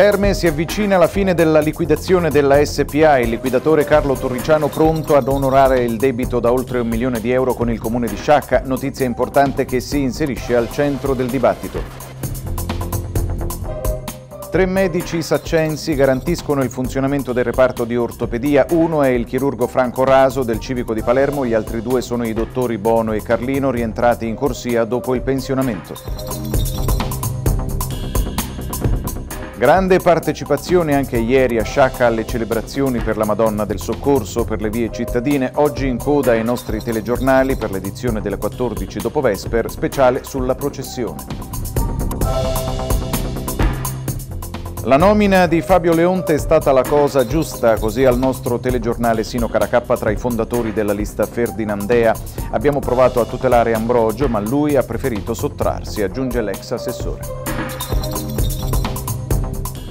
Terme si avvicina alla fine della liquidazione della SPA, il liquidatore Carlo Torriciano pronto ad onorare il debito da oltre un milione di euro con il comune di Sciacca, notizia importante che si inserisce al centro del dibattito. Tre medici saccensi garantiscono il funzionamento del reparto di ortopedia, uno è il chirurgo Franco Raso del Civico di Palermo, gli altri due sono i dottori Bono e Carlino rientrati in corsia dopo il pensionamento. Grande partecipazione anche ieri a Sciacca alle celebrazioni per la Madonna del Soccorso per le vie cittadine, oggi in coda ai nostri telegiornali per l'edizione delle 14 dopo Vesper, speciale sulla processione. La nomina di Fabio Leonte è stata la cosa giusta, così al nostro telegiornale Sino Caracappa tra i fondatori della lista Ferdinandea. Abbiamo provato a tutelare Ambrogio, ma lui ha preferito sottrarsi, aggiunge l'ex assessore.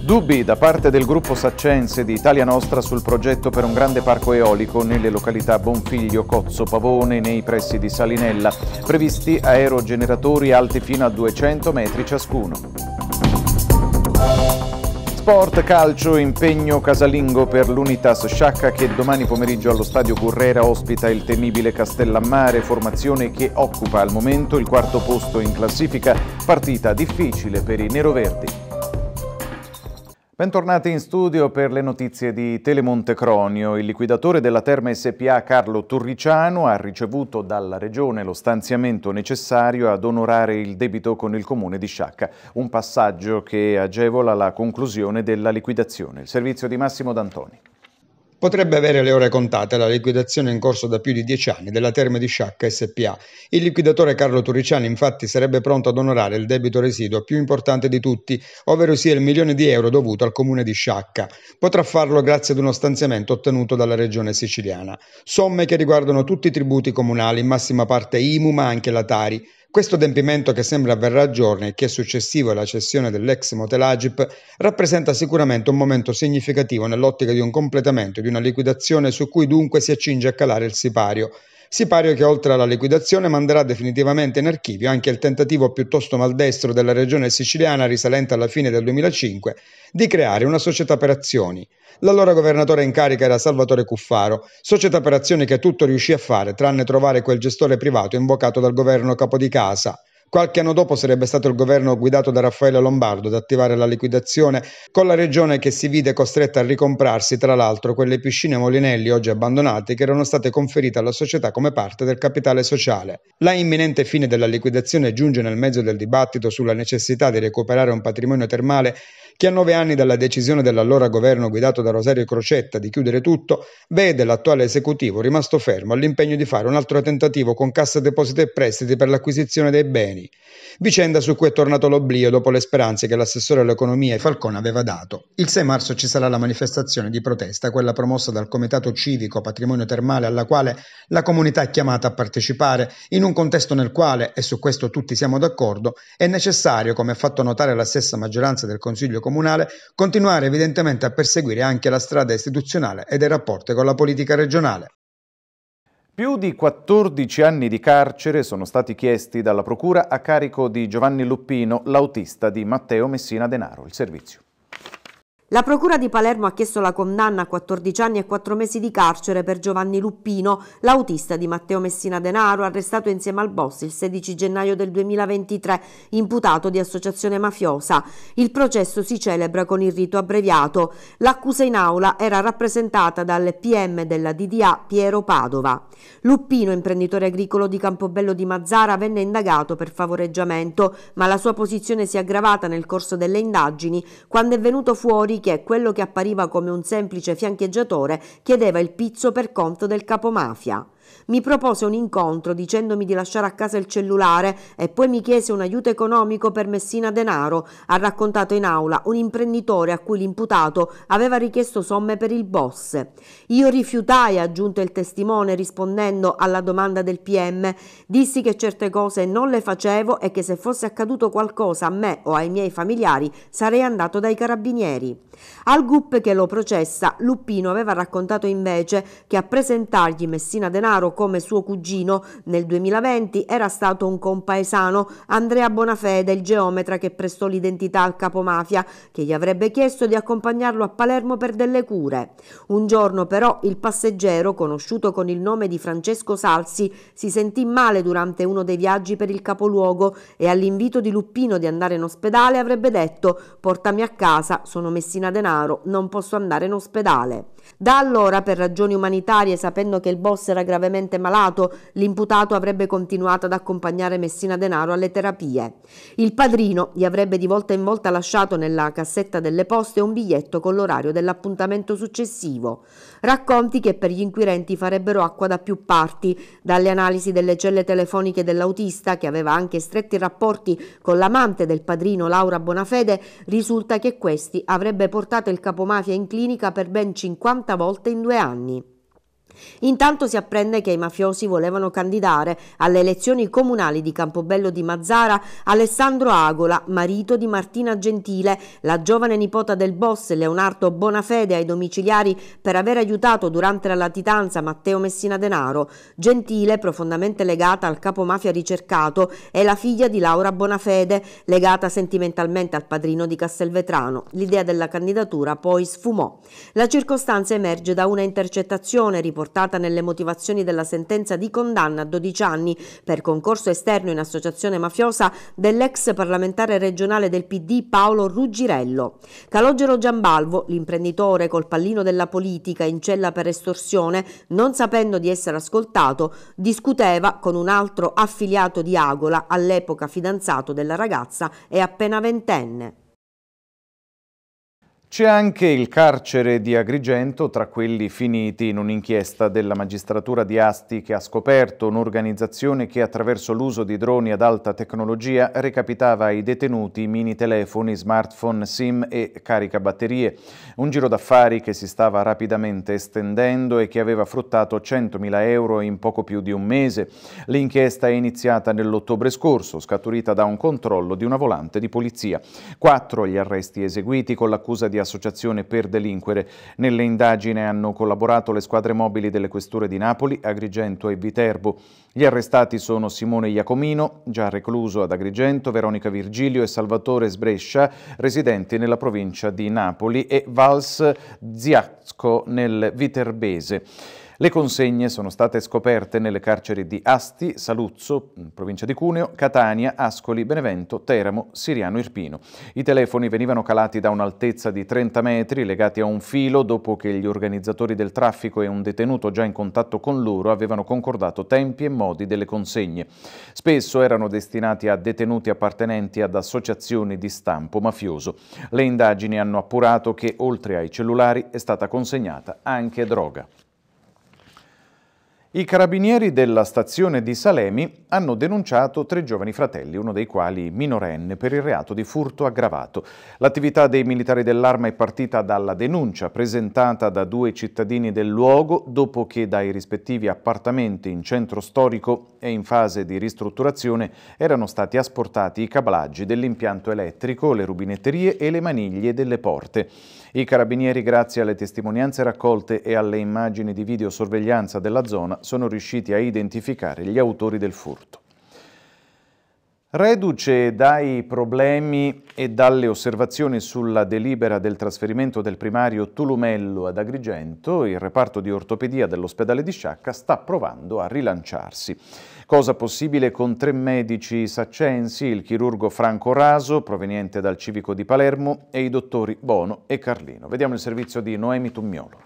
Dubbi da parte del gruppo Saccense di Italia Nostra sul progetto per un grande parco eolico nelle località Bonfiglio, Cozzo, Pavone nei pressi di Salinella, previsti aerogeneratori alti fino a 200 metri ciascuno. Sport, calcio, impegno casalingo per l'Unitas Sciacca che domani pomeriggio allo stadio Currera ospita il temibile Castellammare, formazione che occupa al momento il quarto posto in classifica, partita difficile per i neroverdi. Bentornati in studio per le notizie di Telemonte Cronio. Il liquidatore della Terma SPA Carlo Turriciano ha ricevuto dalla Regione lo stanziamento necessario ad onorare il debito con il Comune di Sciacca, un passaggio che agevola la conclusione della liquidazione. Il servizio di Massimo D'Antoni potrebbe avere le ore contate la liquidazione in corso da più di dieci anni della Terme di Sciacca SPA. Il liquidatore Carlo Turriciani infatti sarebbe pronto ad onorare il debito residuo più importante di tutti, ovvero sia il milione di euro dovuto al comune di Sciacca. Potrà farlo grazie ad uno stanziamento ottenuto dalla regione siciliana. Somme che riguardano tutti i tributi comunali, in massima parte IMU ma anche la Tari. Questo adempimento, che sembra avverrà a giorni e che è successivo alla cessione dell'ex motel Agip, rappresenta sicuramente un momento significativo nell'ottica di un completamento e di una liquidazione su cui dunque si accinge a calare il sipario, Sipario che oltre alla liquidazione manderà definitivamente in archivio anche il tentativo piuttosto maldestro della regione siciliana risalente alla fine del 2005 di creare una società per azioni. L'allora governatore in carica era Salvatore Cuffaro, società per azioni che tutto riuscì a fare tranne trovare quel gestore privato invocato dal governo capo di casa, Qualche anno dopo sarebbe stato il governo guidato da Raffaele Lombardo ad attivare la liquidazione, con la regione che si vide costretta a ricomprarsi tra l'altro quelle piscine Molinelli oggi abbandonate che erano state conferite alla società come parte del capitale sociale. La imminente fine della liquidazione giunge nel mezzo del dibattito sulla necessità di recuperare un patrimonio termale che a nove anni dalla decisione dell'allora governo guidato da Rosario Crocetta di chiudere tutto, vede l'attuale esecutivo rimasto fermo all'impegno di fare un altro tentativo con Cassa Depositi e Prestiti per l'acquisizione dei beni, vicenda su cui è tornato l'oblio dopo le speranze che l'assessore all'economia e Falcone aveva dato. Il 6 marzo ci sarà la manifestazione di protesta, quella promossa dal Comitato Civico Patrimonio Termale alla quale la comunità è chiamata a partecipare in un contesto nel quale, e su questo tutti siamo d'accordo, è necessario, come ha fatto notare la stessa maggioranza del Consiglio Comunitario, comunale, continuare evidentemente a perseguire anche la strada istituzionale e dei rapporti con la politica regionale. Più di 14 anni di carcere sono stati chiesti dalla Procura a carico di Giovanni Luppino, l'autista di Matteo Messina Denaro. Il servizio. La Procura di Palermo ha chiesto la condanna a 14 anni e 4 mesi di carcere per Giovanni Luppino, l'autista di Matteo Messina Denaro, arrestato insieme al boss il 16 gennaio del 2023, imputato di associazione mafiosa. Il processo si celebra con il rito abbreviato. L'accusa in aula era rappresentata dal PM della DDA Piero Padova. Luppino, imprenditore agricolo di Campobello di Mazzara, venne indagato per favoreggiamento, ma la sua posizione si è aggravata nel corso delle indagini quando è venuto fuori dopodiché quello che appariva come un semplice fiancheggiatore chiedeva il pizzo per conto del capomafia. Mi propose un incontro dicendomi di lasciare a casa il cellulare e poi mi chiese un aiuto economico per Messina Denaro, ha raccontato in aula un imprenditore a cui l'imputato aveva richiesto somme per il boss. Io rifiutai, ha aggiunto il testimone rispondendo alla domanda del PM, dissi che certe cose non le facevo e che se fosse accaduto qualcosa a me o ai miei familiari sarei andato dai carabinieri. Al GUP che lo processa, Luppino aveva raccontato invece che a presentargli Messina Denaro come suo cugino nel 2020 era stato un compaesano, Andrea Bonafede, il geometra che prestò l'identità al capomafia, che gli avrebbe chiesto di accompagnarlo a Palermo per delle cure. Un giorno però il passeggero, conosciuto con il nome di Francesco Salsi, si sentì male durante uno dei viaggi per il capoluogo e all'invito di Luppino di andare in ospedale avrebbe detto portami a casa, sono Messina appena denaro, non posso andare in ospedale. Da allora, per ragioni umanitarie, sapendo che il boss era gravemente malato, l'imputato avrebbe continuato ad accompagnare Messina Denaro alle terapie. Il padrino gli avrebbe di volta in volta lasciato nella cassetta delle poste un biglietto con l'orario dell'appuntamento successivo. Racconti che per gli inquirenti farebbero acqua da più parti, dalle analisi delle celle telefoniche dell'autista, che aveva anche stretti rapporti con l'amante del padrino Laura Bonafede, risulta che questi avrebbe portato portato il capomafia in clinica per ben 50 volte in due anni. Intanto si apprende che i mafiosi volevano candidare alle elezioni comunali di Campobello di Mazzara Alessandro Agola, marito di Martina Gentile, la giovane nipota del boss Leonardo Bonafede ai domiciliari per aver aiutato durante la latitanza Matteo Messina Denaro. Gentile, profondamente legata al capo mafia ricercato, è la figlia di Laura Bonafede, legata sentimentalmente al padrino di Castelvetrano. L'idea della candidatura poi sfumò. La circostanza emerge da una intercettazione riportata riportata nelle motivazioni della sentenza di condanna a 12 anni per concorso esterno in associazione mafiosa dell'ex parlamentare regionale del PD Paolo Ruggirello. Calogero Giambalvo, l'imprenditore col pallino della politica in cella per estorsione, non sapendo di essere ascoltato, discuteva con un altro affiliato di Agola, all'epoca fidanzato della ragazza e appena ventenne. C'è anche il carcere di Agrigento tra quelli finiti in un'inchiesta della magistratura di Asti che ha scoperto un'organizzazione che attraverso l'uso di droni ad alta tecnologia recapitava ai detenuti mini telefoni, smartphone, sim e caricabatterie. Un giro d'affari che si stava rapidamente estendendo e che aveva fruttato 100.000 euro in poco più di un mese. L'inchiesta è iniziata nell'ottobre scorso, scaturita da un controllo di una volante di polizia. Quattro gli arresti eseguiti con l'accusa di associazione per delinquere. Nelle indagini hanno collaborato le squadre mobili delle questure di Napoli, Agrigento e Viterbo. Gli arrestati sono Simone Iacomino, già recluso ad Agrigento, Veronica Virgilio e Salvatore Sbrescia, residenti nella provincia di Napoli, e Vals Ziazco nel Viterbese. Le consegne sono state scoperte nelle carceri di Asti, Saluzzo, provincia di Cuneo, Catania, Ascoli, Benevento, Teramo, Siriano Irpino. I telefoni venivano calati da un'altezza di 30 metri legati a un filo dopo che gli organizzatori del traffico e un detenuto già in contatto con loro avevano concordato tempi e modi delle consegne. Spesso erano destinati a detenuti appartenenti ad associazioni di stampo mafioso. Le indagini hanno appurato che oltre ai cellulari è stata consegnata anche droga. I carabinieri della stazione di Salemi hanno denunciato tre giovani fratelli, uno dei quali minorenne, per il reato di furto aggravato. L'attività dei militari dell'arma è partita dalla denuncia presentata da due cittadini del luogo dopo che dai rispettivi appartamenti in centro storico e in fase di ristrutturazione erano stati asportati i cablaggi dell'impianto elettrico, le rubinetterie e le maniglie delle porte. I carabinieri, grazie alle testimonianze raccolte e alle immagini di videosorveglianza della zona, sono riusciti a identificare gli autori del furto. Reduce dai problemi e dalle osservazioni sulla delibera del trasferimento del primario Tulumello ad Agrigento, il reparto di ortopedia dell'ospedale di Sciacca sta provando a rilanciarsi. Cosa possibile con tre medici saccensi, il chirurgo Franco Raso, proveniente dal civico di Palermo, e i dottori Bono e Carlino. Vediamo il servizio di Noemi Tummiolo.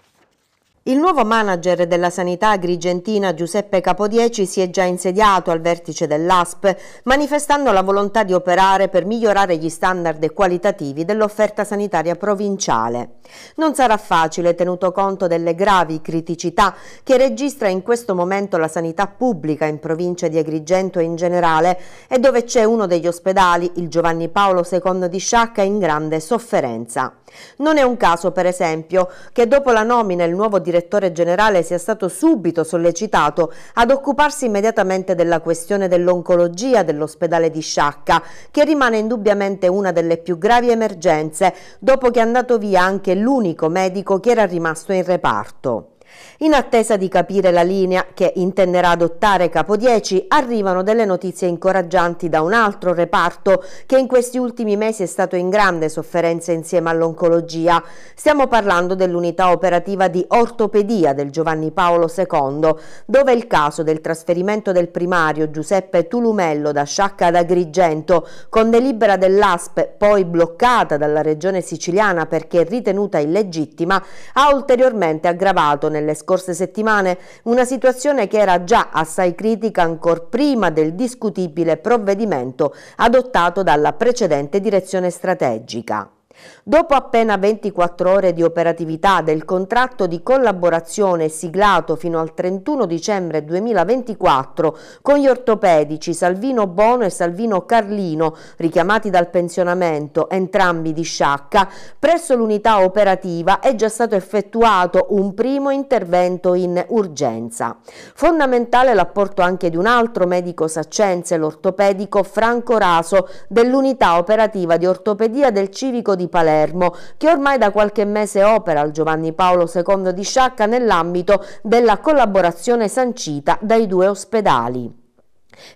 Il nuovo manager della sanità agrigentina Giuseppe Capodieci si è già insediato al vertice dell'ASP, manifestando la volontà di operare per migliorare gli standard qualitativi dell'offerta sanitaria provinciale. Non sarà facile, tenuto conto delle gravi criticità che registra in questo momento la sanità pubblica in provincia di Agrigento e in generale, e dove c'è uno degli ospedali, il Giovanni Paolo II di Sciacca, in grande sofferenza. Non è un caso, per esempio, che dopo la nomina il nuovo direttore direttore generale sia stato subito sollecitato ad occuparsi immediatamente della questione dell'oncologia dell'ospedale di Sciacca, che rimane indubbiamente una delle più gravi emergenze, dopo che è andato via anche l'unico medico che era rimasto in reparto. In attesa di capire la linea che intenderà adottare Capo 10, arrivano delle notizie incoraggianti da un altro reparto che in questi ultimi mesi è stato in grande sofferenza insieme all'oncologia. Stiamo parlando dell'unità operativa di ortopedia del Giovanni Paolo II, dove il caso del trasferimento del primario Giuseppe Tulumello da Sciacca ad Agrigento con delibera dell'ASP poi bloccata dalla regione siciliana perché ritenuta illegittima ha ulteriormente aggravato nel nelle scorse settimane una situazione che era già assai critica ancor prima del discutibile provvedimento adottato dalla precedente direzione strategica. Dopo appena 24 ore di operatività del contratto di collaborazione siglato fino al 31 dicembre 2024 con gli ortopedici Salvino Bono e Salvino Carlino, richiamati dal pensionamento, entrambi di Sciacca, presso l'unità operativa è già stato effettuato un primo intervento in urgenza. Fondamentale l'apporto anche di un altro medico saccense, l'ortopedico Franco Raso, dell'unità operativa di ortopedia del Civico di Palermo Palermo, che ormai da qualche mese opera al Giovanni Paolo II di Sciacca nell'ambito della collaborazione sancita dai due ospedali.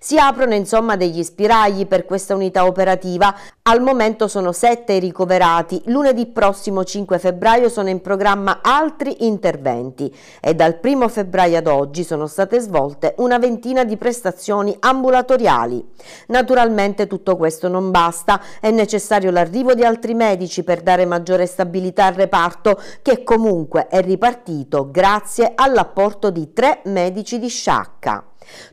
Si aprono insomma degli spiragli per questa unità operativa al momento sono 7 i ricoverati. Lunedì prossimo 5 febbraio sono in programma altri interventi e dal 1 febbraio ad oggi sono state svolte una ventina di prestazioni ambulatoriali. Naturalmente tutto questo non basta, è necessario l'arrivo di altri medici per dare maggiore stabilità al reparto che comunque è ripartito grazie all'apporto di tre medici di Sciacca.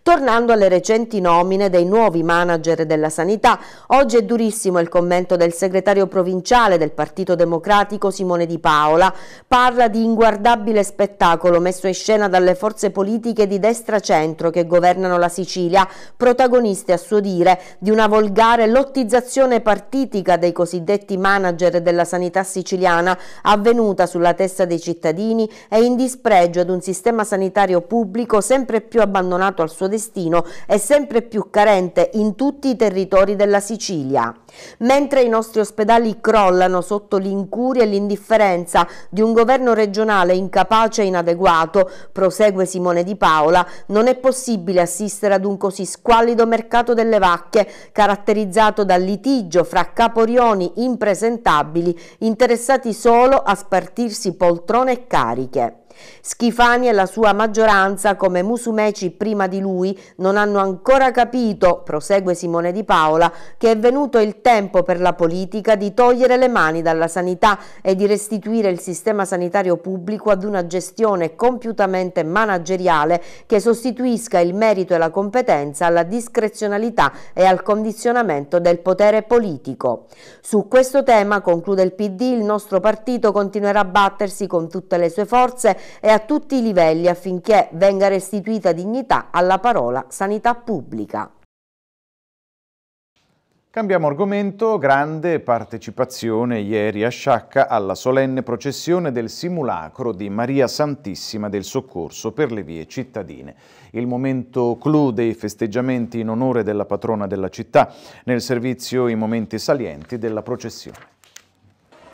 Tornando alle recenti nomine dei nuovi manager della sanità, oggi è durissimo il il commento del segretario provinciale del Partito Democratico Simone Di Paola, parla di inguardabile spettacolo messo in scena dalle forze politiche di destra-centro che governano la Sicilia, protagoniste a suo dire di una volgare lottizzazione partitica dei cosiddetti manager della sanità siciliana avvenuta sulla testa dei cittadini e in dispregio ad un sistema sanitario pubblico sempre più abbandonato al suo destino e sempre più carente in tutti i territori della Sicilia. Mentre i nostri ospedali crollano sotto l'incuria e l'indifferenza di un governo regionale incapace e inadeguato, prosegue Simone Di Paola, non è possibile assistere ad un così squallido mercato delle vacche, caratterizzato dal litigio fra caporioni impresentabili, interessati solo a spartirsi poltrone e cariche. Schifani e la sua maggioranza, come Musumeci prima di lui, non hanno ancora capito, prosegue Simone Di Paola, che è venuto il tempo per la politica di togliere le mani dalla sanità e di restituire il sistema sanitario pubblico ad una gestione compiutamente manageriale che sostituisca il merito e la competenza alla discrezionalità e al condizionamento del potere politico. Su questo tema, conclude il PD, il nostro partito continuerà a battersi con tutte le sue forze e a tutti i livelli affinché venga restituita dignità alla parola sanità pubblica. Cambiamo argomento, grande partecipazione ieri a Sciacca alla solenne processione del simulacro di Maria Santissima del Soccorso per le vie cittadine. Il momento clou dei festeggiamenti in onore della patrona della città, nel servizio i momenti salienti della processione.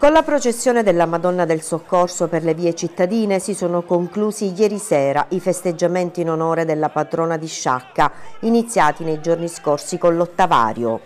Con la processione della Madonna del Soccorso per le vie cittadine si sono conclusi ieri sera i festeggiamenti in onore della patrona di Sciacca, iniziati nei giorni scorsi con l'ottavario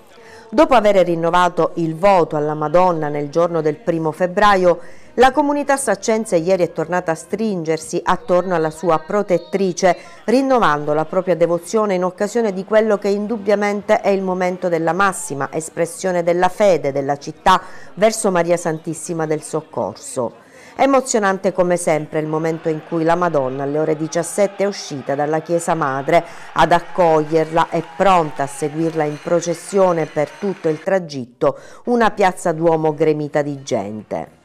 dopo aver rinnovato il voto alla Madonna nel giorno del primo febbraio, la comunità saccense ieri è tornata a stringersi attorno alla sua protettrice, rinnovando la propria devozione in occasione di quello che indubbiamente è il momento della massima espressione della fede della città verso Maria Santissima del Soccorso. Emozionante come sempre il momento in cui la Madonna alle ore 17 è uscita dalla Chiesa Madre ad accoglierla e pronta a seguirla in processione per tutto il tragitto, una piazza Duomo gremita di gente.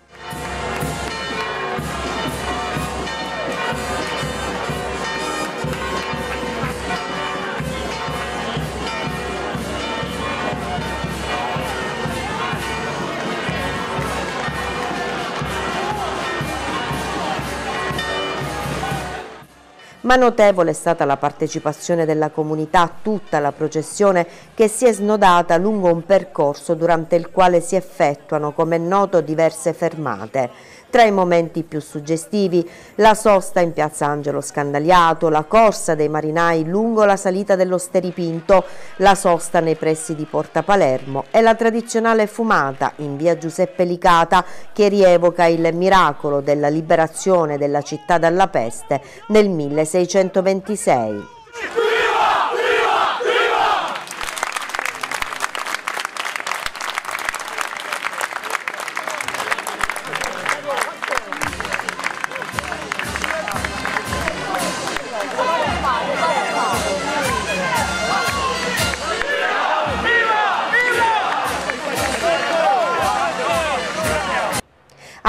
ma notevole è stata la partecipazione della comunità a tutta la processione che si è snodata lungo un percorso durante il quale si effettuano, come è noto, diverse fermate. Tra i momenti più suggestivi, la sosta in piazza Angelo Scandagliato, la corsa dei marinai lungo la salita dello Steripinto, la sosta nei pressi di Porta Palermo e la tradizionale fumata in via Giuseppe Licata che rievoca il miracolo della liberazione della città dalla peste nel 1626.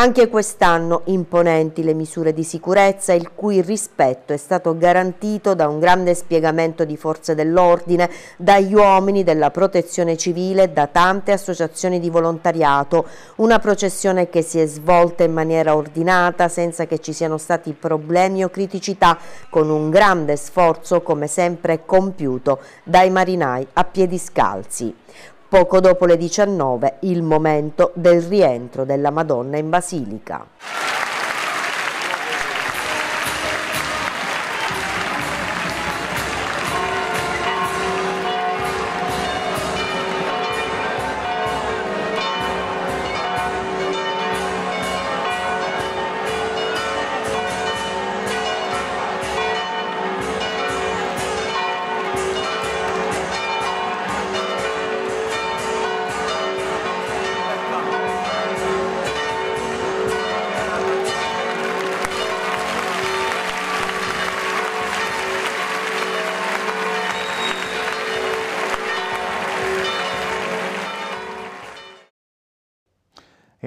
Anche quest'anno imponenti le misure di sicurezza, il cui rispetto è stato garantito da un grande spiegamento di forze dell'ordine, dagli uomini della protezione civile, da tante associazioni di volontariato, una processione che si è svolta in maniera ordinata, senza che ci siano stati problemi o criticità, con un grande sforzo come sempre compiuto dai marinai a piedi scalzi poco dopo le 19 il momento del rientro della Madonna in Basilica.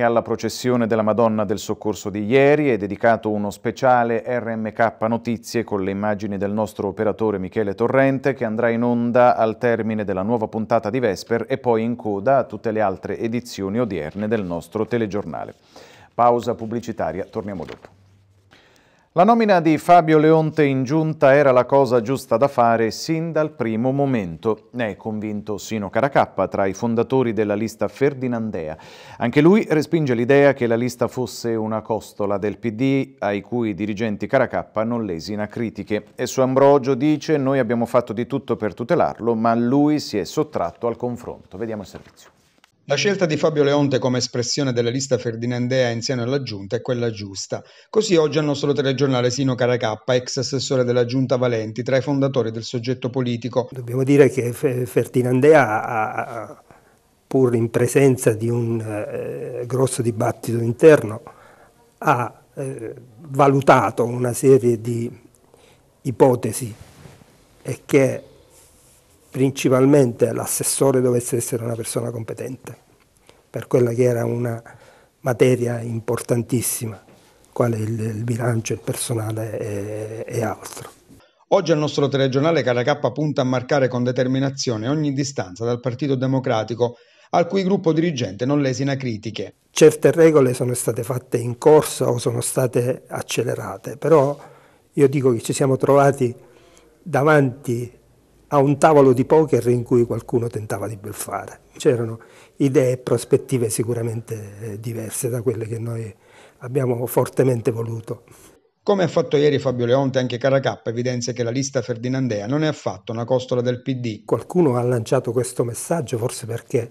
alla processione della Madonna del Soccorso di ieri è dedicato uno speciale RMK Notizie con le immagini del nostro operatore Michele Torrente che andrà in onda al termine della nuova puntata di Vesper e poi in coda a tutte le altre edizioni odierne del nostro telegiornale. Pausa pubblicitaria, torniamo dopo. La nomina di Fabio Leonte in giunta era la cosa giusta da fare sin dal primo momento. Ne è convinto Sino Caracappa, tra i fondatori della lista Ferdinandea. Anche lui respinge l'idea che la lista fosse una costola del PD ai cui dirigenti Caracappa non lesina critiche. E su Ambrogio dice noi abbiamo fatto di tutto per tutelarlo, ma lui si è sottratto al confronto. Vediamo il servizio. La scelta di Fabio Leonte come espressione della lista ferdinandea insieme alla giunta è quella giusta. Così oggi al nostro telegiornale Sino Caracappa, ex assessore della giunta Valenti, tra i fondatori del soggetto politico. Dobbiamo dire che Ferdinandea, pur in presenza di un eh, grosso dibattito interno, ha eh, valutato una serie di ipotesi e che principalmente l'assessore dovesse essere una persona competente, per quella che era una materia importantissima, quale il, il bilancio, il personale e, e altro. Oggi al nostro telegiornale Caracappa punta a marcare con determinazione ogni distanza dal Partito Democratico al cui gruppo dirigente non lesina critiche. Certe regole sono state fatte in corsa o sono state accelerate, però io dico che ci siamo trovati davanti a un tavolo di poker in cui qualcuno tentava di beffare. C'erano idee e prospettive sicuramente eh, diverse da quelle che noi abbiamo fortemente voluto. Come ha fatto ieri Fabio Leonte, anche Caracappa evidenzia che la lista ferdinandea non è affatto una costola del PD. Qualcuno ha lanciato questo messaggio forse perché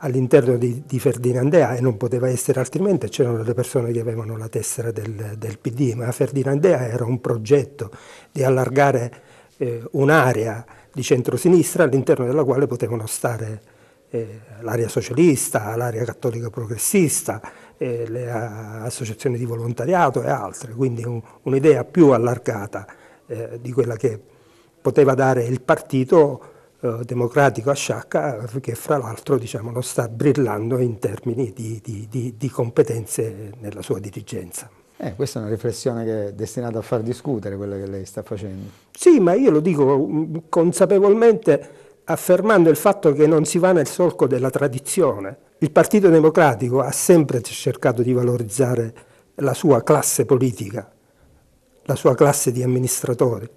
all'interno di, di, Ferdinandea e non poteva essere altrimenti, c'erano le persone che avevano la tessera del, del PD, ma Ferdinandea era un progetto di allargare eh, un'area di centrosinistra all'interno della quale potevano stare eh, l'area socialista, l'area cattolica progressista, eh, le associazioni di volontariato e altre, quindi un'idea più allargata eh, di quella che poteva dare il partito democratico a Sciacca che fra l'altro diciamo, lo sta brillando in termini di, di, di competenze nella sua dirigenza. Eh, questa è una riflessione che è destinata a far discutere quella che lei sta facendo. Sì, ma io lo dico consapevolmente affermando il fatto che non si va nel solco della tradizione. Il Partito Democratico ha sempre cercato di valorizzare la sua classe politica, la sua classe di amministratori.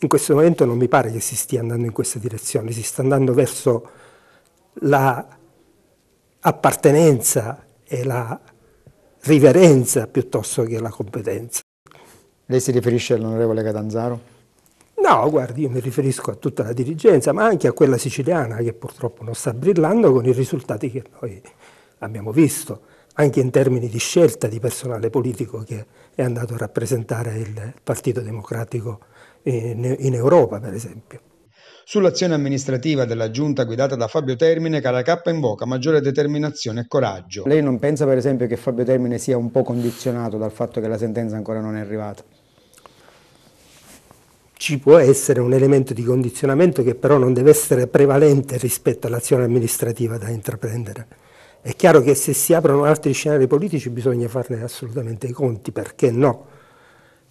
In questo momento non mi pare che si stia andando in questa direzione, si sta andando verso la e la riverenza piuttosto che la competenza. Lei si riferisce all'onorevole Catanzaro? No, guardi, io mi riferisco a tutta la dirigenza, ma anche a quella siciliana che purtroppo non sta brillando con i risultati che noi abbiamo visto, anche in termini di scelta di personale politico che è andato a rappresentare il Partito Democratico in, in Europa, per esempio. Sull'azione amministrativa della giunta guidata da Fabio Termine, Caracappa invoca maggiore determinazione e coraggio. Lei non pensa per esempio che Fabio Termine sia un po' condizionato dal fatto che la sentenza ancora non è arrivata? Ci può essere un elemento di condizionamento che però non deve essere prevalente rispetto all'azione amministrativa da intraprendere. È chiaro che se si aprono altri scenari politici bisogna farne assolutamente i conti, perché no?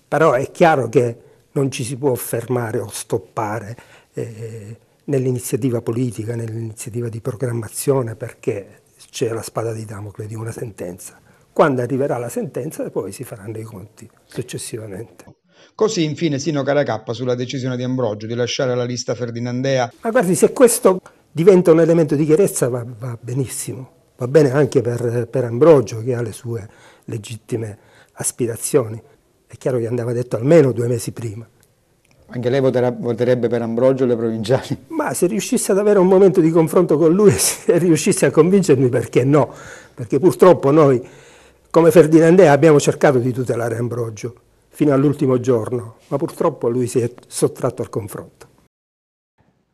Però è chiaro che non ci si può fermare o stoppare eh, nell'iniziativa politica, nell'iniziativa di programmazione perché c'è la spada di Damocle di una sentenza. Quando arriverà la sentenza poi si faranno i conti successivamente. Così infine Sino Caracappa sulla decisione di Ambrogio di lasciare la lista Ferdinandea. Ma guardi, se questo diventa un elemento di chiarezza va, va benissimo, va bene anche per, per Ambrogio che ha le sue legittime aspirazioni. È chiaro che andava detto almeno due mesi prima. Anche lei voterebbe per Ambrogio le provinciali? Ma se riuscisse ad avere un momento di confronto con lui, e riuscisse a convincermi, perché no? Perché purtroppo noi, come Ferdinandea, abbiamo cercato di tutelare Ambrogio fino all'ultimo giorno, ma purtroppo lui si è sottratto al confronto.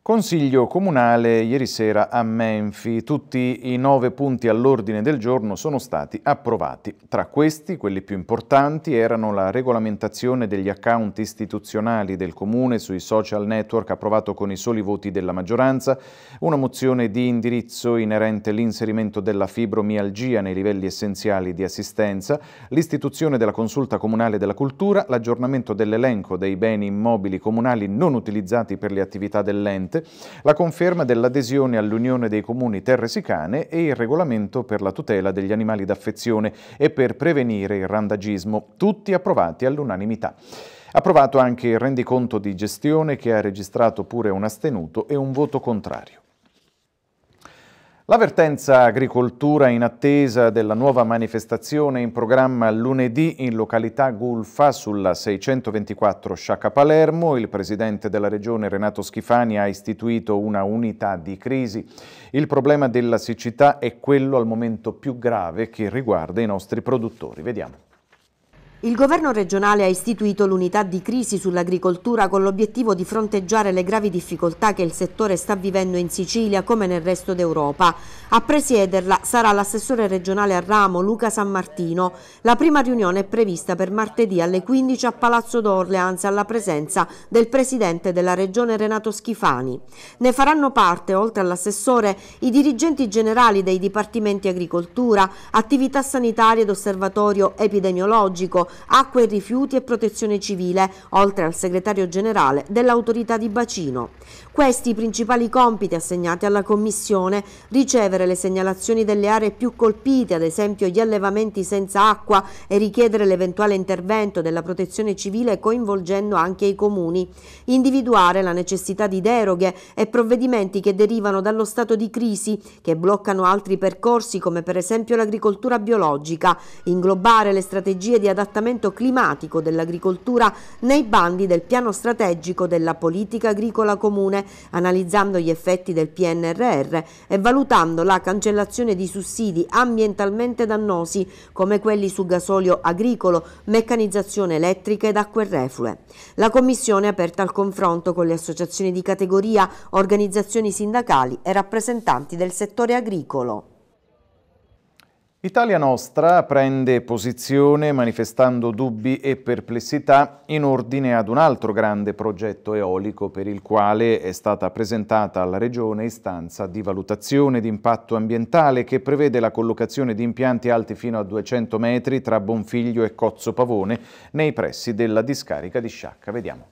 Consiglio comunale ieri sera a Menfi. Tutti i nove punti all'ordine del giorno sono stati approvati. Tra questi, quelli più importanti erano la regolamentazione degli account istituzionali del Comune sui social network approvato con i soli voti della maggioranza, una mozione di indirizzo inerente all'inserimento della fibromialgia nei livelli essenziali di assistenza, l'istituzione della consulta comunale della cultura, l'aggiornamento dell'elenco dei beni immobili comunali non utilizzati per le attività dell'ente, Presidente, la conferma dell'adesione all'Unione dei Comuni Terre Sicane e il regolamento per la tutela degli animali d'affezione e per prevenire il randagismo, tutti approvati all'unanimità. Approvato anche il rendiconto di gestione che ha registrato pure un astenuto e un voto contrario. L'avvertenza agricoltura in attesa della nuova manifestazione in programma lunedì in località Gulfa sulla 624 Sciacca Palermo, il presidente della regione Renato Schifani ha istituito una unità di crisi. Il problema della siccità è quello al momento più grave che riguarda i nostri produttori. Vediamo. Il governo regionale ha istituito l'unità di crisi sull'agricoltura con l'obiettivo di fronteggiare le gravi difficoltà che il settore sta vivendo in Sicilia come nel resto d'Europa. A presiederla sarà l'assessore regionale a Ramo Luca San Martino. La prima riunione è prevista per martedì alle 15 a Palazzo d'Orleans alla presenza del presidente della regione Renato Schifani. Ne faranno parte, oltre all'assessore, i dirigenti generali dei dipartimenti agricoltura, attività sanitarie ed osservatorio epidemiologico, acqua e rifiuti e protezione civile, oltre al segretario generale dell'autorità di bacino. Questi i principali compiti assegnati alla Commissione, ricevere le segnalazioni delle aree più colpite, ad esempio gli allevamenti senza acqua e richiedere l'eventuale intervento della protezione civile coinvolgendo anche i comuni, individuare la necessità di deroghe e provvedimenti che derivano dallo stato di crisi, che bloccano altri percorsi come per esempio l'agricoltura biologica, inglobare le strategie di adattamento climatico dell'agricoltura nei bandi del piano strategico della politica agricola comune analizzando gli effetti del PNRR e valutando la cancellazione di sussidi ambientalmente dannosi come quelli su gasolio agricolo, meccanizzazione elettrica ed acque reflue. La Commissione è aperta al confronto con le associazioni di categoria, organizzazioni sindacali e rappresentanti del settore agricolo. Italia Nostra prende posizione manifestando dubbi e perplessità in ordine ad un altro grande progetto eolico per il quale è stata presentata alla Regione istanza di valutazione di impatto ambientale che prevede la collocazione di impianti alti fino a 200 metri tra Bonfiglio e Cozzo Pavone nei pressi della discarica di Sciacca. Vediamo.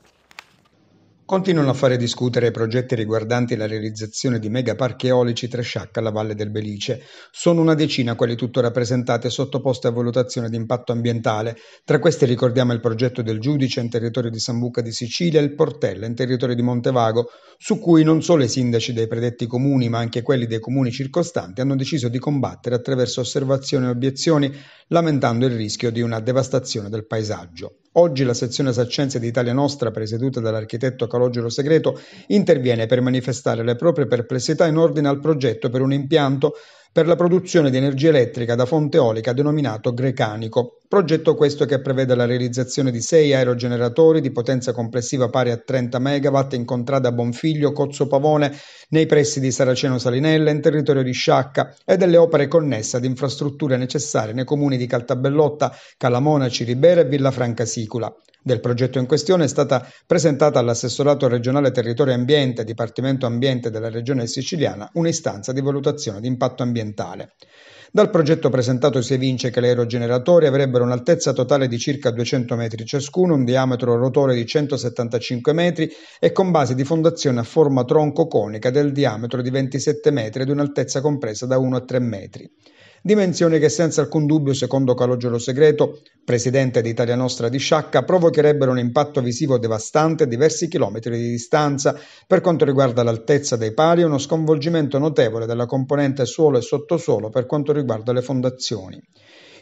Continuano a fare discutere i progetti riguardanti la realizzazione di megaparchi eolici Tresciacca alla Valle del Belice. Sono una decina quelli tuttora presentati e sottoposti a valutazione di impatto ambientale. Tra questi ricordiamo il progetto del Giudice in territorio di Sambuca di Sicilia e il Portella in territorio di Montevago, su cui non solo i sindaci dei predetti comuni ma anche quelli dei comuni circostanti hanno deciso di combattere attraverso osservazioni e obiezioni, lamentando il rischio di una devastazione del paesaggio. Oggi la sezione Saccenze d'Italia Nostra, presieduta dall'architetto Calogero Segreto, interviene per manifestare le proprie perplessità in ordine al progetto per un impianto per la produzione di energia elettrica da fonte eolica denominato Grecanico. Progetto questo che prevede la realizzazione di sei aerogeneratori di potenza complessiva pari a 30 MW in contrada Bonfiglio, Cozzo Pavone, nei pressi di Saraceno Salinella, in territorio di Sciacca e delle opere connesse ad infrastrutture necessarie nei comuni di Caltabellotta, Calamona, Ciribera e Villafranca Sicula del progetto in questione è stata presentata all'assessorato regionale territorio e ambiente, Dipartimento Ambiente della Regione Siciliana, un'istanza di valutazione di impatto ambientale. Dal progetto presentato si evince che gli aerogeneratori avrebbero un'altezza totale di circa 200 metri ciascuno, un diametro rotore di 175 metri e con base di fondazione a forma tronco conica del diametro di 27 metri ed un'altezza compresa da 1 a 3 metri dimensione che senza alcun dubbio, secondo Calogero Segreto, presidente d'Italia Nostra di Sciacca, provocherebbero un impatto visivo devastante a diversi chilometri di distanza. Per quanto riguarda l'altezza dei pali, uno sconvolgimento notevole della componente suolo e sottosuolo per quanto riguarda le fondazioni.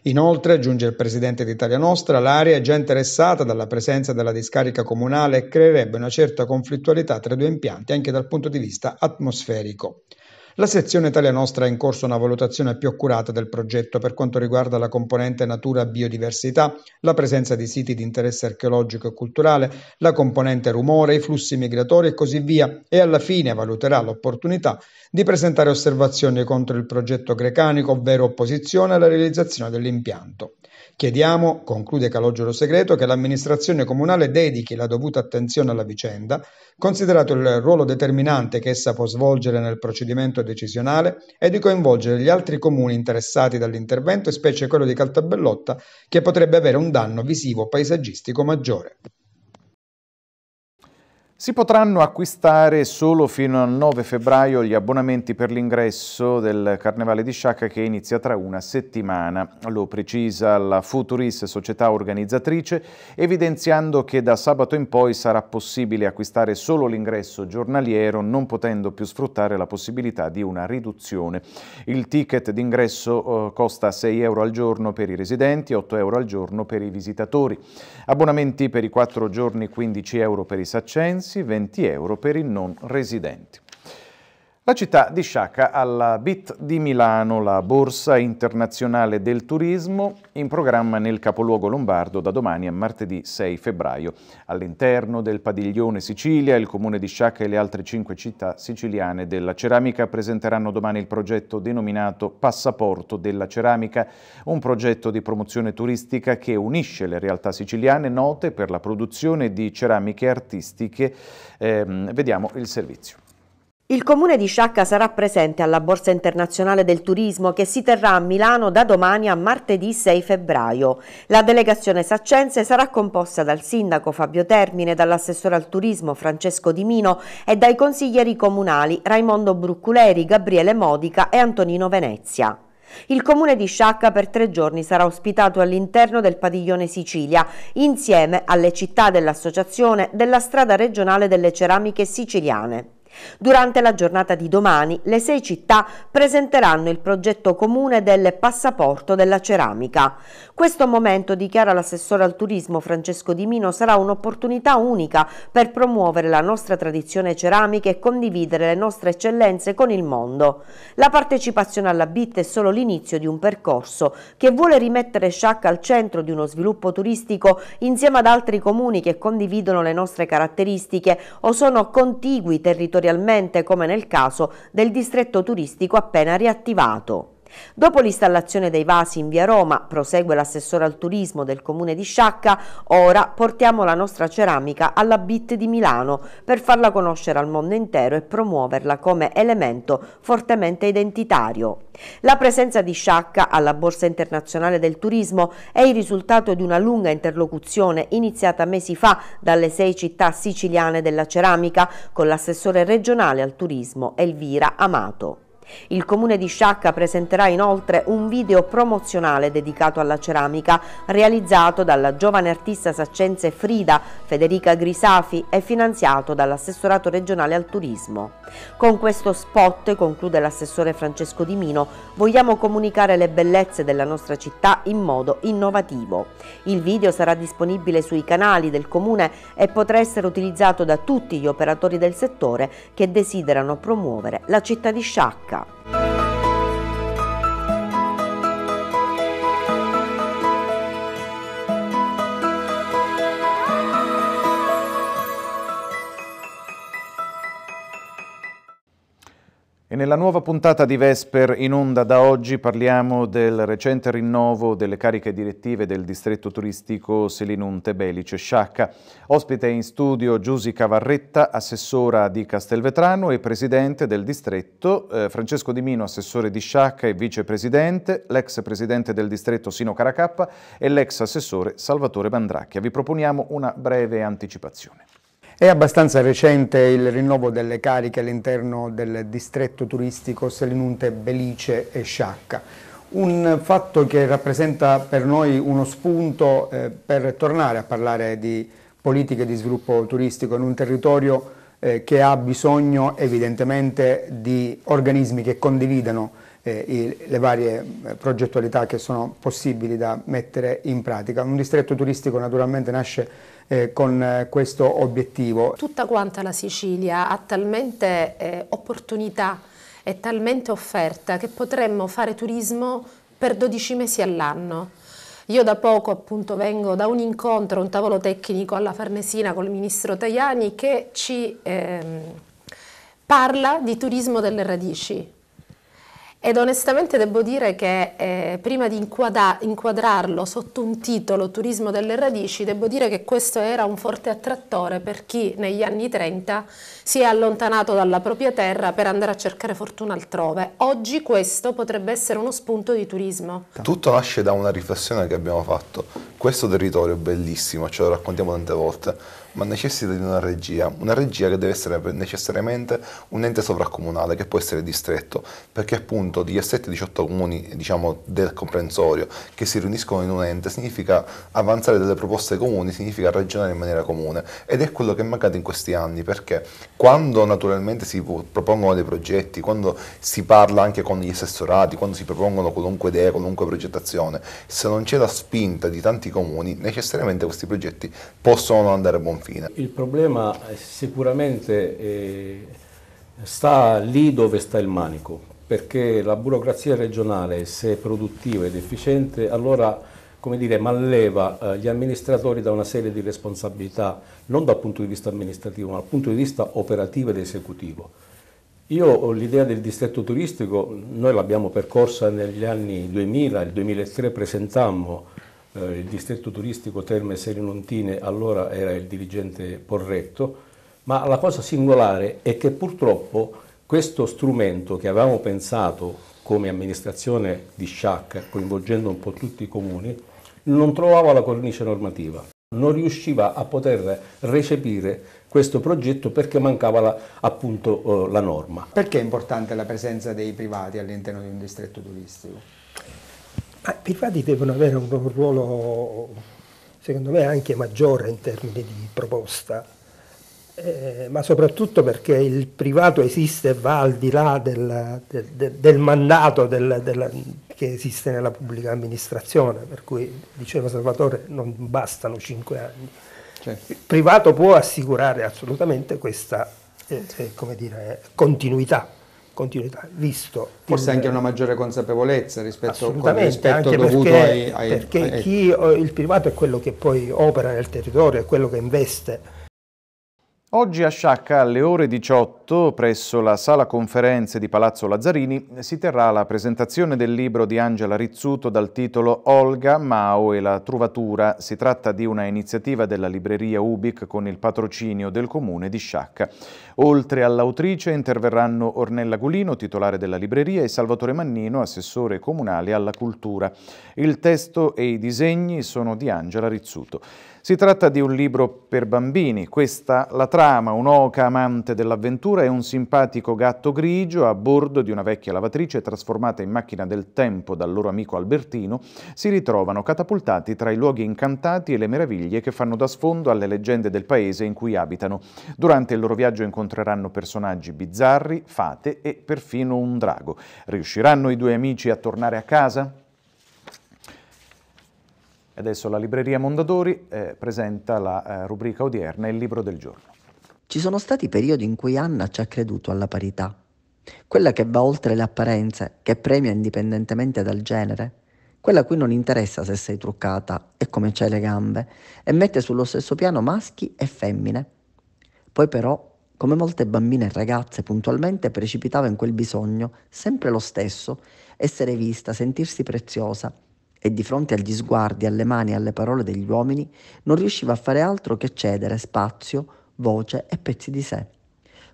Inoltre, aggiunge il presidente d'Italia Nostra, l'area è già interessata dalla presenza della discarica comunale e creerebbe una certa conflittualità tra i due impianti anche dal punto di vista atmosferico. La sezione Italia Nostra ha in corso una valutazione più accurata del progetto per quanto riguarda la componente natura-biodiversità, la presenza di siti di interesse archeologico e culturale, la componente rumore, i flussi migratori e così via e alla fine valuterà l'opportunità di presentare osservazioni contro il progetto grecanico, ovvero opposizione alla realizzazione dell'impianto. Chiediamo, conclude Calogero Segreto, che l'amministrazione comunale dedichi la dovuta attenzione alla vicenda, considerato il ruolo determinante che essa può svolgere nel procedimento decisionale e di coinvolgere gli altri comuni interessati dall'intervento, specie quello di Caltabellotta, che potrebbe avere un danno visivo paesaggistico maggiore. Si potranno acquistare solo fino al 9 febbraio gli abbonamenti per l'ingresso del Carnevale di Sciacca che inizia tra una settimana. Lo precisa la Futuris, società organizzatrice, evidenziando che da sabato in poi sarà possibile acquistare solo l'ingresso giornaliero, non potendo più sfruttare la possibilità di una riduzione. Il ticket d'ingresso eh, costa 6 euro al giorno per i residenti, 8 euro al giorno per i visitatori. Abbonamenti per i 4 giorni 15 euro per i saccensi, complessi 20 euro per i non residenti. La città di Sciacca alla BIT di Milano, la borsa internazionale del turismo, in programma nel capoluogo lombardo da domani a martedì 6 febbraio. All'interno del padiglione Sicilia, il comune di Sciacca e le altre cinque città siciliane della ceramica presenteranno domani il progetto denominato Passaporto della ceramica, un progetto di promozione turistica che unisce le realtà siciliane note per la produzione di ceramiche artistiche. Eh, vediamo il servizio. Il comune di Sciacca sarà presente alla Borsa Internazionale del Turismo che si terrà a Milano da domani a martedì 6 febbraio. La delegazione Saccense sarà composta dal sindaco Fabio Termine, dall'assessore al turismo Francesco Di Mino e dai consiglieri comunali Raimondo Brucculeri, Gabriele Modica e Antonino Venezia. Il comune di Sciacca per tre giorni sarà ospitato all'interno del padiglione Sicilia, insieme alle città dell'associazione della strada regionale delle ceramiche siciliane. Durante la giornata di domani le sei città presenteranno il progetto comune del passaporto della ceramica. Questo momento, dichiara l'assessore al turismo Francesco Di Mino, sarà un'opportunità unica per promuovere la nostra tradizione ceramica e condividere le nostre eccellenze con il mondo. La partecipazione alla BIT è solo l'inizio di un percorso che vuole rimettere Sciacca al centro di uno sviluppo turistico insieme ad altri comuni che condividono le nostre caratteristiche o sono contigui territorialmente territorialmente come nel caso del distretto turistico appena riattivato. Dopo l'installazione dei vasi in via Roma, prosegue l'assessore al turismo del comune di Sciacca, ora portiamo la nostra ceramica alla BIT di Milano per farla conoscere al mondo intero e promuoverla come elemento fortemente identitario. La presenza di Sciacca alla Borsa Internazionale del Turismo è il risultato di una lunga interlocuzione iniziata mesi fa dalle sei città siciliane della ceramica con l'assessore regionale al turismo Elvira Amato. Il comune di Sciacca presenterà inoltre un video promozionale dedicato alla ceramica realizzato dalla giovane artista saccense Frida Federica Grisafi e finanziato dall'assessorato regionale al turismo. Con questo spot, conclude l'assessore Francesco Di Mino, vogliamo comunicare le bellezze della nostra città in modo innovativo. Il video sarà disponibile sui canali del comune e potrà essere utilizzato da tutti gli operatori del settore che desiderano promuovere la città di Sciacca. Ciao. E nella nuova puntata di Vesper in onda da oggi parliamo del recente rinnovo delle cariche direttive del distretto turistico Selinunte Belice Sciacca. Ospite in studio Giusi Cavarretta, assessora di Castelvetrano e presidente del distretto, eh, Francesco Di Mino, assessore di Sciacca e vicepresidente, l'ex presidente del distretto Sino Caracappa e l'ex assessore Salvatore Bandracchia. Vi proponiamo una breve anticipazione. È abbastanza recente il rinnovo delle cariche all'interno del distretto turistico Selinunte, Belice e Sciacca. Un fatto che rappresenta per noi uno spunto eh, per tornare a parlare di politiche di sviluppo turistico in un territorio eh, che ha bisogno evidentemente di organismi che condividano eh, i, le varie eh, progettualità che sono possibili da mettere in pratica. Un distretto turistico naturalmente nasce eh, con eh, questo obiettivo. Tutta quanta la Sicilia ha talmente eh, opportunità e talmente offerta che potremmo fare turismo per 12 mesi all'anno. Io da poco appunto vengo da un incontro, un tavolo tecnico alla Farnesina col ministro Tajani che ci ehm, parla di turismo delle radici, ed onestamente devo dire che eh, prima di inquadra inquadrarlo sotto un titolo Turismo delle radici, devo dire che questo era un forte attrattore per chi negli anni 30 si è allontanato dalla propria terra per andare a cercare fortuna altrove. Oggi questo potrebbe essere uno spunto di turismo. Tutto nasce da una riflessione che abbiamo fatto. Questo territorio è bellissimo, ce lo raccontiamo tante volte, ma necessita di una regia, una regia che deve essere necessariamente un ente sovracomunale che può essere distretto, perché appunto 17-18 comuni diciamo, del comprensorio che si riuniscono in un ente significa avanzare delle proposte comuni, significa ragionare in maniera comune ed è quello che è mancato in questi anni perché quando naturalmente si propongono dei progetti, quando si parla anche con gli assessorati, quando si propongono qualunque idea, qualunque progettazione, se non c'è la spinta di tanti comuni, necessariamente questi progetti possono andare a buon fine. Il problema eh, sicuramente eh, sta lì dove sta il manico, perché la burocrazia regionale, se è produttiva ed efficiente, allora come dire, malleva eh, gli amministratori da una serie di responsabilità, non dal punto di vista amministrativo, ma dal punto di vista operativo ed esecutivo. Io ho l'idea del distretto turistico, noi l'abbiamo percorsa negli anni 2000, nel 2003 presentammo eh, il distretto turistico Terme Serinontine, allora era il dirigente Porretto, ma la cosa singolare è che purtroppo questo strumento che avevamo pensato come amministrazione di Sciacca, coinvolgendo un po' tutti i comuni, non trovava la cornice normativa, non riusciva a poter recepire questo progetto perché mancava la, appunto eh, la norma. Perché è importante la presenza dei privati all'interno di un distretto turistico? i privati devono avere un ruolo, secondo me, anche maggiore in termini di proposta eh, ma soprattutto perché il privato esiste e va al di là del, del, del, del mandato che esiste nella pubblica amministrazione, per cui diceva Salvatore non bastano cinque anni. Certo. Il privato può assicurare assolutamente questa eh, eh dire, continuità, continuità. visto Forse il, anche una maggiore consapevolezza rispetto, a quello dovuto perché, ai, ai, Perché ai, chi, il privato è quello che poi opera nel territorio, è quello che investe Oggi a Sciacca alle ore 18 presso la sala conferenze di Palazzo Lazzarini si terrà la presentazione del libro di Angela Rizzuto dal titolo Olga, Mao e la Truvatura. Si tratta di una iniziativa della libreria Ubic con il patrocinio del comune di Sciacca. Oltre all'autrice interverranno Ornella Gulino, titolare della libreria, e Salvatore Mannino, assessore comunale alla cultura. Il testo e i disegni sono di Angela Rizzuto. Si tratta di un libro per bambini, questa la trama, un'oca amante dell'avventura e un simpatico gatto grigio a bordo di una vecchia lavatrice trasformata in macchina del tempo dal loro amico Albertino, si ritrovano catapultati tra i luoghi incantati e le meraviglie che fanno da sfondo alle leggende del paese in cui abitano. Durante il loro viaggio incontreranno personaggi bizzarri, fate e perfino un drago. Riusciranno i due amici a tornare a casa? Adesso la libreria Mondadori eh, presenta la eh, rubrica odierna Il libro del giorno. Ci sono stati periodi in cui Anna ci ha creduto alla parità, quella che va oltre le apparenze, che premia indipendentemente dal genere, quella a cui non interessa se sei truccata e come c'hai le gambe, e mette sullo stesso piano maschi e femmine. Poi però, come molte bambine e ragazze, puntualmente precipitava in quel bisogno, sempre lo stesso, essere vista, sentirsi preziosa, e di fronte agli sguardi, alle mani e alle parole degli uomini, non riusciva a fare altro che cedere spazio, voce e pezzi di sé.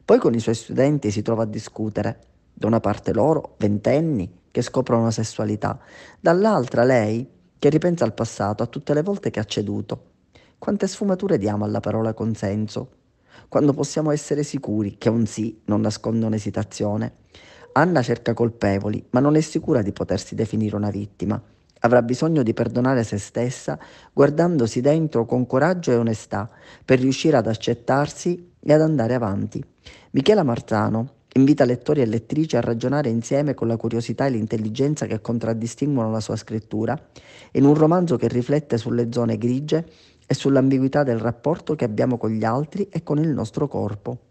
Poi con i suoi studenti si trova a discutere, da una parte loro, ventenni, che scoprono sessualità, dall'altra lei, che ripensa al passato, a tutte le volte che ha ceduto. Quante sfumature diamo alla parola consenso? Quando possiamo essere sicuri che un sì non nasconde un'esitazione? Anna cerca colpevoli, ma non è sicura di potersi definire una vittima. Avrà bisogno di perdonare se stessa, guardandosi dentro con coraggio e onestà, per riuscire ad accettarsi e ad andare avanti. Michela Marzano invita lettori e lettrici a ragionare insieme con la curiosità e l'intelligenza che contraddistinguono la sua scrittura, in un romanzo che riflette sulle zone grigie e sull'ambiguità del rapporto che abbiamo con gli altri e con il nostro corpo.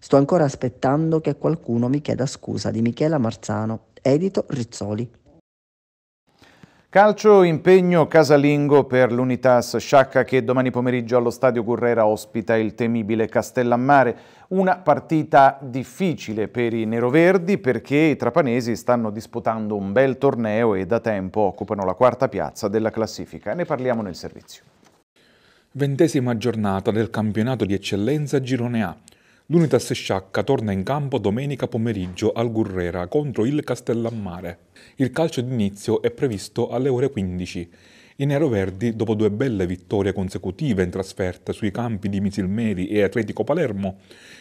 Sto ancora aspettando che qualcuno mi chieda scusa di Michela Marzano, edito Rizzoli. Calcio impegno casalingo per l'Unitas Sciacca che domani pomeriggio allo stadio Gurrera ospita il temibile Castellammare. Una partita difficile per i neroverdi perché i trapanesi stanno disputando un bel torneo e da tempo occupano la quarta piazza della classifica. Ne parliamo nel servizio. Ventesima giornata del campionato di eccellenza Girone A. L'Unitas Sciacca torna in campo domenica pomeriggio al Gurrera contro il Castellammare. Il calcio d'inizio è previsto alle ore 15. I neroverdi, dopo due belle vittorie consecutive in trasferta sui campi di Misilmeri e Atletico Palermo,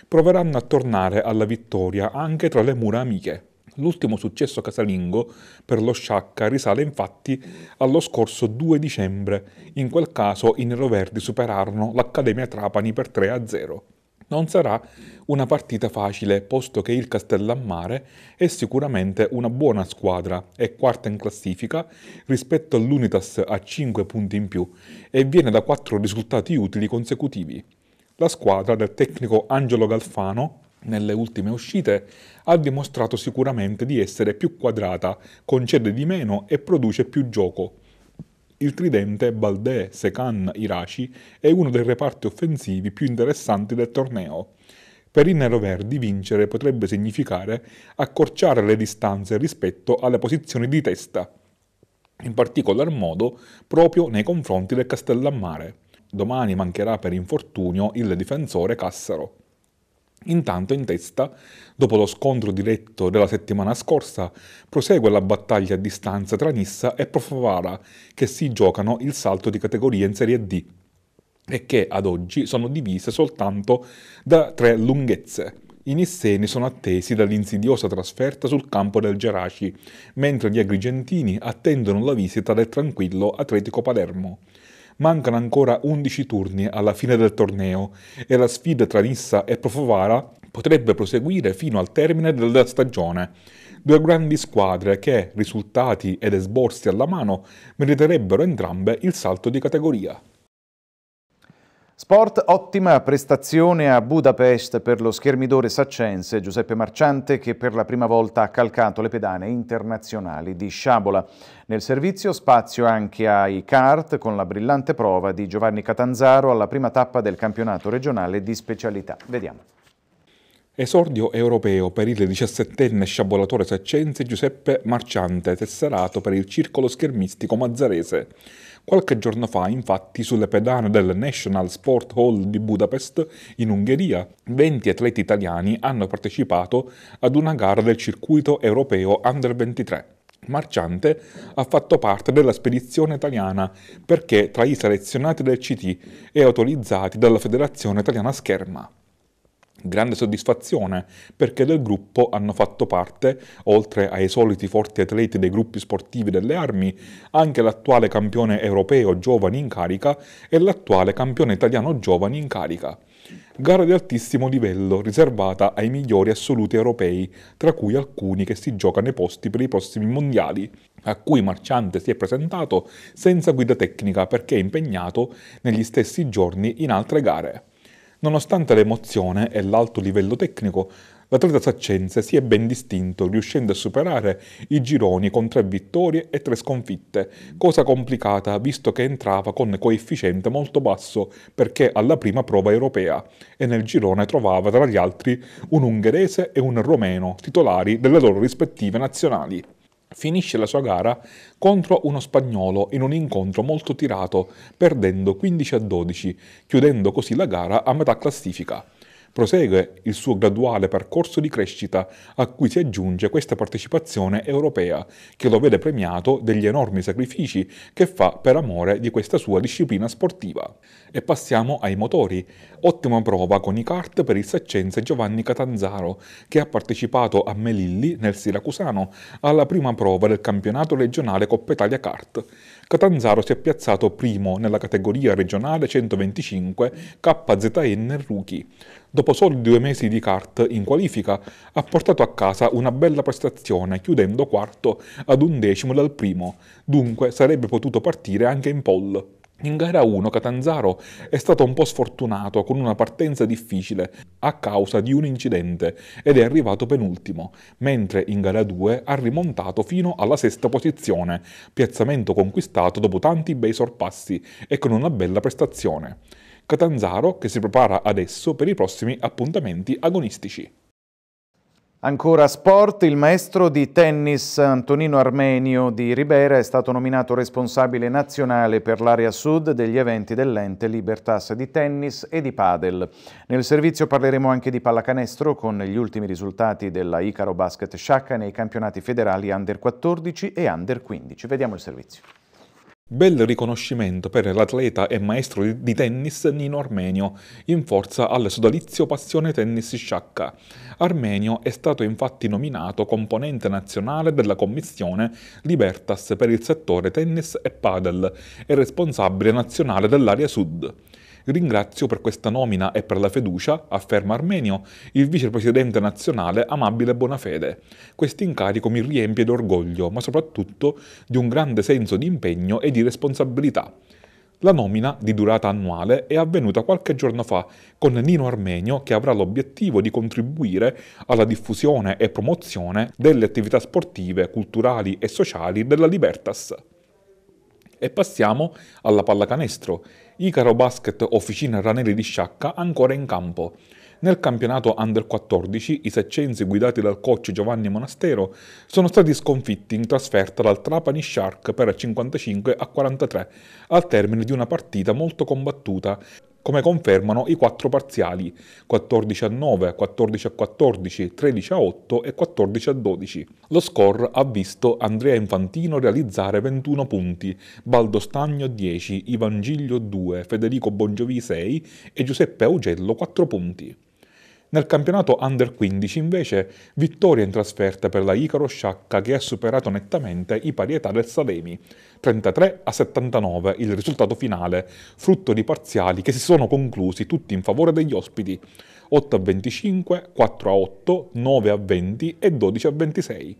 proveranno a tornare alla vittoria anche tra le mura amiche. L'ultimo successo casalingo per lo Sciacca risale infatti allo scorso 2 dicembre. In quel caso i neroverdi superarono l'Accademia Trapani per 3-0. Non sarà una partita facile, posto che il Castellammare è sicuramente una buona squadra, è quarta in classifica rispetto all'Unitas a 5 punti in più e viene da 4 risultati utili consecutivi. La squadra del tecnico Angelo Galfano nelle ultime uscite ha dimostrato sicuramente di essere più quadrata, concede di meno e produce più gioco il tridente Baldé, Sekan, Iraci è uno dei reparti offensivi più interessanti del torneo. Per i neroverdi vincere potrebbe significare accorciare le distanze rispetto alle posizioni di testa, in particolar modo proprio nei confronti del Castellammare. Domani mancherà per infortunio il difensore Cassaro. Intanto in testa, dopo lo scontro diretto della settimana scorsa, prosegue la battaglia a distanza tra Nissa e Profavara che si giocano il salto di categoria in Serie D e che ad oggi sono divise soltanto da tre lunghezze. I nisseni sono attesi dall'insidiosa trasferta sul campo del Geraci, mentre gli agrigentini attendono la visita del tranquillo Atletico Palermo mancano ancora 11 turni alla fine del torneo e la sfida tra Nissa e Profovara potrebbe proseguire fino al termine della stagione. Due grandi squadre che, risultati ed esborsi alla mano, meriterebbero entrambe il salto di categoria. Sport, ottima prestazione a Budapest per lo schermidore saccense Giuseppe Marciante che per la prima volta ha calcato le pedane internazionali di Sciabola. Nel servizio spazio anche ai kart con la brillante prova di Giovanni Catanzaro alla prima tappa del campionato regionale di specialità. Vediamo. Esordio europeo per il 17enne sciabolatore saccense Giuseppe Marciante, tesserato per il circolo schermistico mazzarese. Qualche giorno fa, infatti, sulle pedane del National Sport Hall di Budapest, in Ungheria, 20 atleti italiani hanno partecipato ad una gara del circuito europeo Under 23. Marciante ha fatto parte della spedizione italiana perché tra i selezionati del CT e autorizzati dalla Federazione Italiana Scherma. Grande soddisfazione perché del gruppo hanno fatto parte, oltre ai soliti forti atleti dei gruppi sportivi delle armi, anche l'attuale campione europeo giovani in carica e l'attuale campione italiano giovani in carica. Gara di altissimo livello riservata ai migliori assoluti europei, tra cui alcuni che si giocano i posti per i prossimi mondiali, a cui Marciante si è presentato senza guida tecnica perché è impegnato negli stessi giorni in altre gare. Nonostante l'emozione e l'alto livello tecnico, l'atleta saccense si è ben distinto riuscendo a superare i gironi con tre vittorie e tre sconfitte, cosa complicata visto che entrava con coefficiente molto basso perché alla prima prova europea e nel girone trovava tra gli altri un ungherese e un romeno, titolari delle loro rispettive nazionali finisce la sua gara contro uno spagnolo in un incontro molto tirato, perdendo 15 a 12, chiudendo così la gara a metà classifica prosegue il suo graduale percorso di crescita a cui si aggiunge questa partecipazione europea che lo vede premiato degli enormi sacrifici che fa per amore di questa sua disciplina sportiva. E passiamo ai motori. Ottima prova con i kart per il saccense Giovanni Catanzaro che ha partecipato a Melilli nel Siracusano alla prima prova del campionato regionale Coppa Italia Kart. Catanzaro si è piazzato primo nella categoria regionale 125 KZN Rookie. Dopo soli due mesi di kart in qualifica, ha portato a casa una bella prestazione, chiudendo quarto ad un decimo dal primo, dunque sarebbe potuto partire anche in pole. In gara 1 Catanzaro è stato un po' sfortunato con una partenza difficile a causa di un incidente ed è arrivato penultimo, mentre in gara 2 ha rimontato fino alla sesta posizione, piazzamento conquistato dopo tanti bei sorpassi e con una bella prestazione. Catanzaro che si prepara adesso per i prossimi appuntamenti agonistici. Ancora sport, il maestro di tennis Antonino Armenio di Ribera è stato nominato responsabile nazionale per l'area sud degli eventi dell'ente Libertas di tennis e di padel. Nel servizio parleremo anche di pallacanestro con gli ultimi risultati della Icaro Basket Sciacca nei campionati federali Under 14 e Under 15. Vediamo il servizio. Bel riconoscimento per l'atleta e maestro di tennis Nino Armenio, in forza al sodalizio Passione Tennis Sciacca. Armenio è stato infatti nominato componente nazionale della commissione Libertas per il settore tennis e padel e responsabile nazionale dell'area sud. Ringrazio per questa nomina e per la fiducia, afferma Armenio, il vicepresidente nazionale Amabile Bonafede. incarico mi riempie d'orgoglio, ma soprattutto di un grande senso di impegno e di responsabilità. La nomina, di durata annuale, è avvenuta qualche giorno fa con Nino Armenio che avrà l'obiettivo di contribuire alla diffusione e promozione delle attività sportive, culturali e sociali della Libertas. E passiamo alla pallacanestro. Icaro Basket Officina Ranelli di Sciacca ancora in campo. Nel campionato Under 14 i seccensi guidati dal coach Giovanni Monastero sono stati sconfitti in trasferta dal Trapani Shark per 55 a 43 al termine di una partita molto combattuta come confermano i quattro parziali 14 a 9, 14 a 14, 13 a 8 e 14 a 12. Lo score ha visto Andrea Infantino realizzare 21 punti, Baldo Stagno 10, Giglio 2, Federico Bongiovi 6 e Giuseppe Augello 4 punti. Nel campionato Under 15 invece vittoria in trasferta per la Icaro Sciacca che ha superato nettamente i parietà del Salemi, 33 a 79 il risultato finale, frutto di parziali che si sono conclusi tutti in favore degli ospiti, 8 a 25, 4 a 8, 9 a 20 e 12 a 26.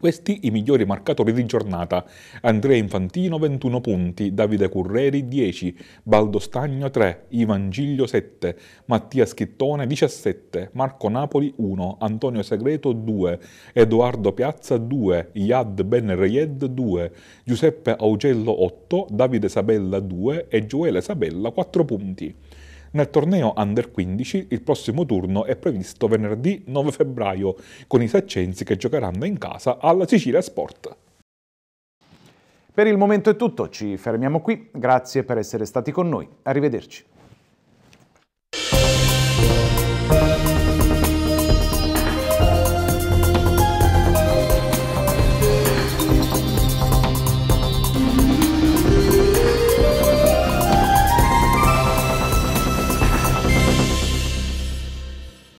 Questi i migliori marcatori di giornata. Andrea Infantino 21 punti, Davide Curreri 10, Baldo Stagno 3, Ivan Giglio 7, Mattia Schittone 17, Marco Napoli 1, Antonio Segreto 2, Edoardo Piazza 2, Yad Ben Reyed 2, Giuseppe Augello 8, Davide Sabella 2 e Gioele Sabella 4 punti. Nel torneo Under 15 il prossimo turno è previsto venerdì 9 febbraio con i saccensi che giocheranno in casa alla Sicilia Sport. Per il momento è tutto, ci fermiamo qui, grazie per essere stati con noi, arrivederci.